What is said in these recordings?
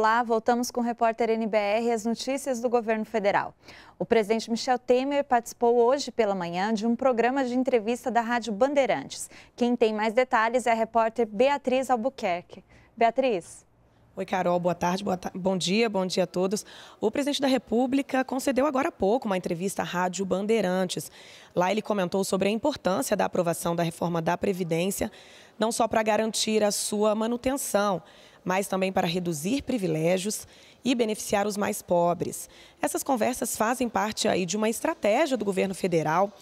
Olá, voltamos com o repórter NBR e as notícias do governo federal. O presidente Michel Temer participou hoje pela manhã de um programa de entrevista da Rádio Bandeirantes. Quem tem mais detalhes é a repórter Beatriz Albuquerque. Beatriz. Oi, Carol, boa tarde, boa ta... bom dia, bom dia a todos. O presidente da República concedeu agora há pouco uma entrevista à Rádio Bandeirantes. Lá ele comentou sobre a importância da aprovação da reforma da Previdência, não só para garantir a sua manutenção, mas também para reduzir privilégios e beneficiar os mais pobres. Essas conversas fazem parte aí de uma estratégia do governo federal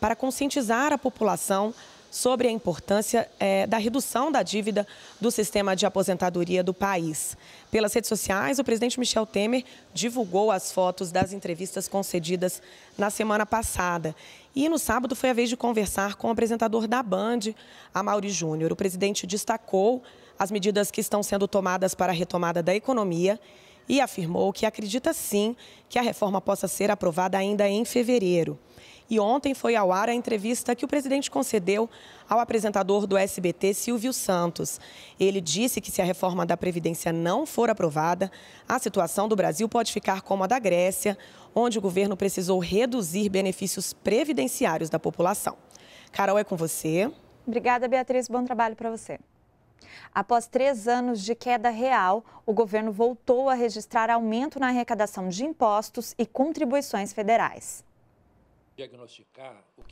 para conscientizar a população sobre a importância é, da redução da dívida do sistema de aposentadoria do país. Pelas redes sociais, o presidente Michel Temer divulgou as fotos das entrevistas concedidas na semana passada. E no sábado foi a vez de conversar com o apresentador da Band, Amaury Júnior. O presidente destacou as medidas que estão sendo tomadas para a retomada da economia e afirmou que acredita sim que a reforma possa ser aprovada ainda em fevereiro. E ontem foi ao ar a entrevista que o presidente concedeu ao apresentador do SBT, Silvio Santos. Ele disse que se a reforma da Previdência não for aprovada, a situação do Brasil pode ficar como a da Grécia, onde o governo precisou reduzir benefícios previdenciários da população. Carol, é com você. Obrigada, Beatriz. Bom trabalho para você. Após três anos de queda real, o governo voltou a registrar aumento na arrecadação de impostos e contribuições federais.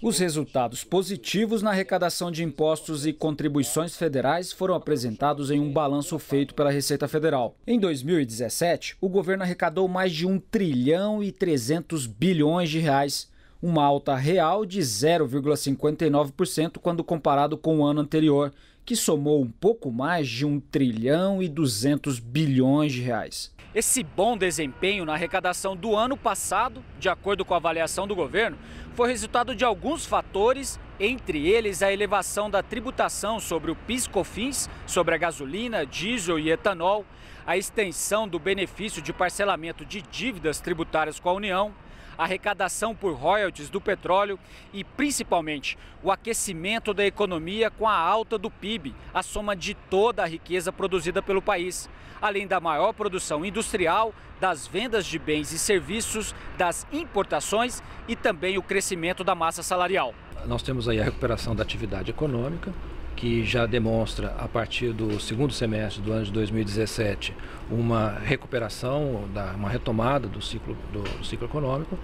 Os é resultados positivos na arrecadação de impostos e contribuições federais foram apresentados em um balanço feito pela Receita Federal. Em 2017, o governo arrecadou mais de 1 trilhão e 300 bilhões de reais, uma alta real de 0,59% quando comparado com o ano anterior que somou um pouco mais de 1 trilhão e 200 bilhões de reais. Esse bom desempenho na arrecadação do ano passado, de acordo com a avaliação do governo, foi resultado de alguns fatores, entre eles a elevação da tributação sobre o PIS/COFINS, sobre a gasolina, diesel e etanol, a extensão do benefício de parcelamento de dívidas tributárias com a União, arrecadação por royalties do petróleo e, principalmente, o aquecimento da economia com a alta do PIB, a soma de toda a riqueza produzida pelo país, além da maior produção industrial, das vendas de bens e serviços, das importações e também o crescimento da massa salarial. Nós temos aí a recuperação da atividade econômica, que já demonstra, a partir do segundo semestre do ano de 2017, uma recuperação, da, uma retomada do ciclo, do ciclo econômico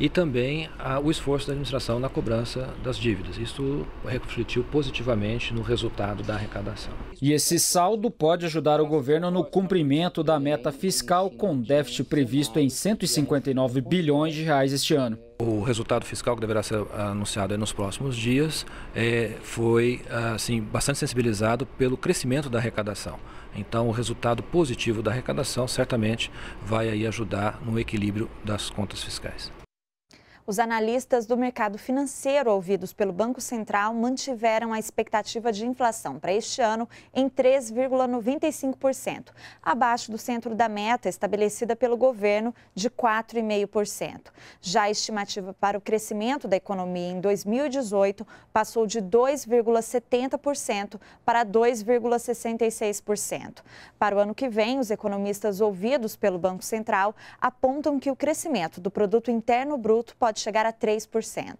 e também o esforço da administração na cobrança das dívidas. Isso refletiu positivamente no resultado da arrecadação. E esse saldo pode ajudar o governo no cumprimento da meta fiscal com déficit previsto em 159 bilhões de reais este ano. O resultado fiscal que deverá ser ah, anunciado nos próximos dias é, foi assim, bastante sensibilizado pelo crescimento da arrecadação. Então, o resultado positivo da arrecadação certamente vai aí ajudar no equilíbrio das contas fiscais. Os analistas do mercado financeiro ouvidos pelo Banco Central mantiveram a expectativa de inflação para este ano em 3,95%, abaixo do centro da meta estabelecida pelo governo de 4,5%. Já a estimativa para o crescimento da economia em 2018 passou de 2,70% para 2,66%. Para o ano que vem, os economistas ouvidos pelo Banco Central apontam que o crescimento do produto interno bruto pode pode chegar a 3%.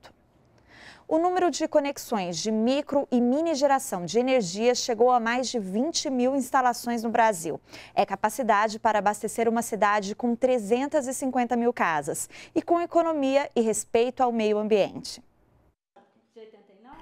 O número de conexões de micro e mini geração de energia chegou a mais de 20 mil instalações no Brasil. É capacidade para abastecer uma cidade com 350 mil casas e com economia e respeito ao meio ambiente.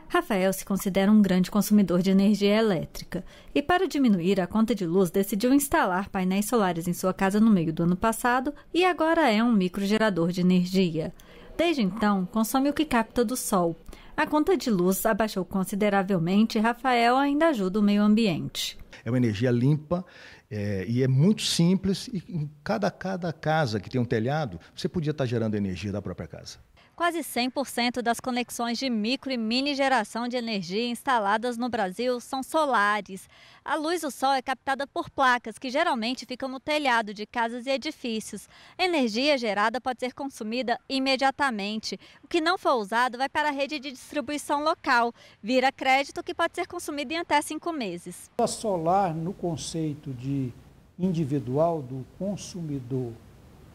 Rafael se considera um grande consumidor de energia elétrica e, para diminuir a conta de luz, decidiu instalar painéis solares em sua casa no meio do ano passado e agora é um microgerador de energia. Desde então, consome o que capta do sol. A conta de luz abaixou consideravelmente e Rafael ainda ajuda o meio ambiente. É uma energia limpa é, e é muito simples. E em cada, cada casa que tem um telhado, você podia estar gerando energia da própria casa. Quase 100% das conexões de micro e mini geração de energia instaladas no Brasil são solares. A luz do sol é captada por placas que geralmente ficam no telhado de casas e edifícios. A energia gerada pode ser consumida imediatamente. O que não for usado vai para a rede de distribuição local, vira crédito que pode ser consumido em até cinco meses. A solar, no conceito de individual do consumidor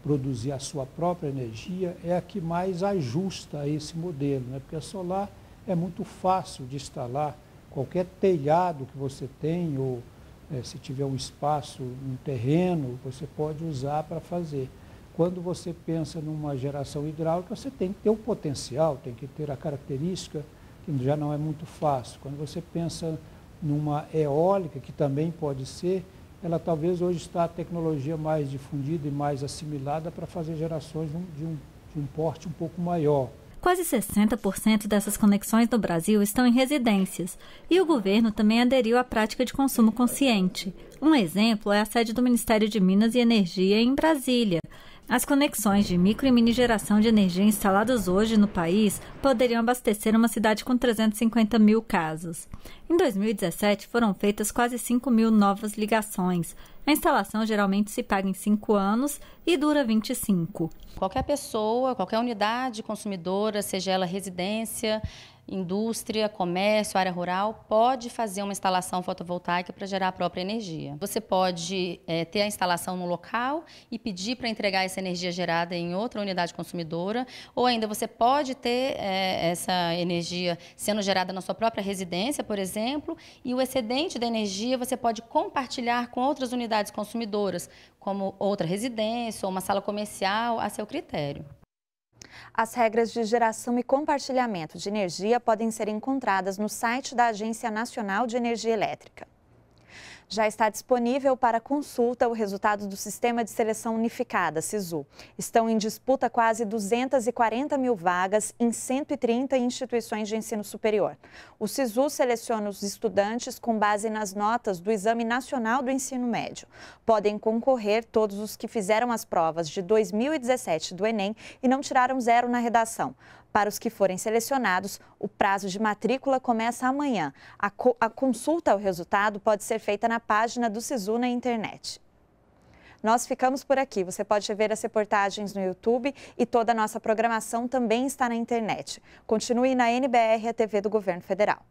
produzir a sua própria energia é a que mais ajusta a esse modelo, né? porque a solar é muito fácil de instalar. Qualquer telhado que você tem, ou é, se tiver um espaço, um terreno, você pode usar para fazer. Quando você pensa numa geração hidráulica, você tem que ter o um potencial, tem que ter a característica, que já não é muito fácil. Quando você pensa numa eólica, que também pode ser, ela talvez hoje está a tecnologia mais difundida e mais assimilada para fazer gerações de um, de, um, porte um pouco maior. Quase 60% dessas conexões no Brasil estão em residências e o governo também aderiu à prática de consumo consciente. Um exemplo é a sede do Ministério de Minas e Energia em Brasília, as conexões de micro e mini geração de energia instaladas hoje no país poderiam abastecer uma cidade com 350 mil casas. Em 2017, foram feitas quase 5 mil novas ligações. A instalação geralmente se paga em 5 anos e dura 25. Qualquer pessoa, qualquer unidade consumidora, seja ela residência, indústria, comércio, área rural, pode fazer uma instalação fotovoltaica para gerar a própria energia. Você pode é, ter a instalação no local e pedir para entregar essa energia gerada em outra unidade consumidora, ou ainda você pode ter é, essa energia sendo gerada na sua própria residência, por exemplo, e o excedente da energia você pode compartilhar com outras unidades consumidoras, como outra residência ou uma sala comercial, a seu critério. As regras de geração e compartilhamento de energia podem ser encontradas no site da Agência Nacional de Energia Elétrica. Já está disponível para consulta o resultado do Sistema de Seleção Unificada, SISU. Estão em disputa quase 240 mil vagas em 130 instituições de ensino superior. O SISU seleciona os estudantes com base nas notas do Exame Nacional do Ensino Médio. Podem concorrer todos os que fizeram as provas de 2017 do Enem e não tiraram zero na redação. Para os que forem selecionados, o prazo de matrícula começa amanhã. A, co a consulta ao resultado pode ser feita na na página do SISU na internet. Nós ficamos por aqui. Você pode ver as reportagens no YouTube e toda a nossa programação também está na internet. Continue na NBR, a TV do Governo Federal.